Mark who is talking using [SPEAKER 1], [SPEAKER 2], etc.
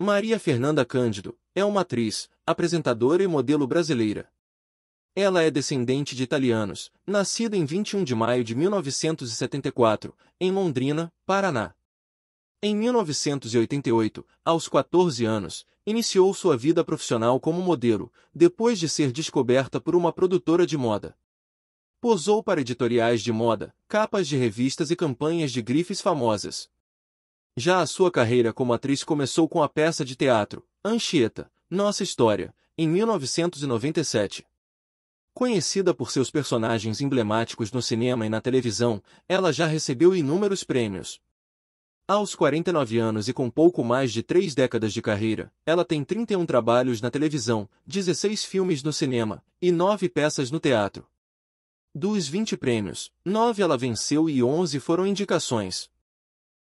[SPEAKER 1] Maria Fernanda Cândido é uma atriz, apresentadora e modelo brasileira. Ela é descendente de italianos, nascida em 21 de maio de 1974, em Londrina, Paraná. Em 1988, aos 14 anos, iniciou sua vida profissional como modelo, depois de ser descoberta por uma produtora de moda. Posou para editoriais de moda, capas de revistas e campanhas de grifes famosas, já a sua carreira como atriz começou com a peça de teatro Anchieta, Nossa História, em 1997. Conhecida por seus personagens emblemáticos no cinema e na televisão, ela já recebeu inúmeros prêmios. Aos 49 anos e com pouco mais de três décadas de carreira, ela tem 31 trabalhos na televisão, 16 filmes no cinema e 9 peças no teatro. Dos 20 prêmios, 9 ela venceu e 11 foram indicações.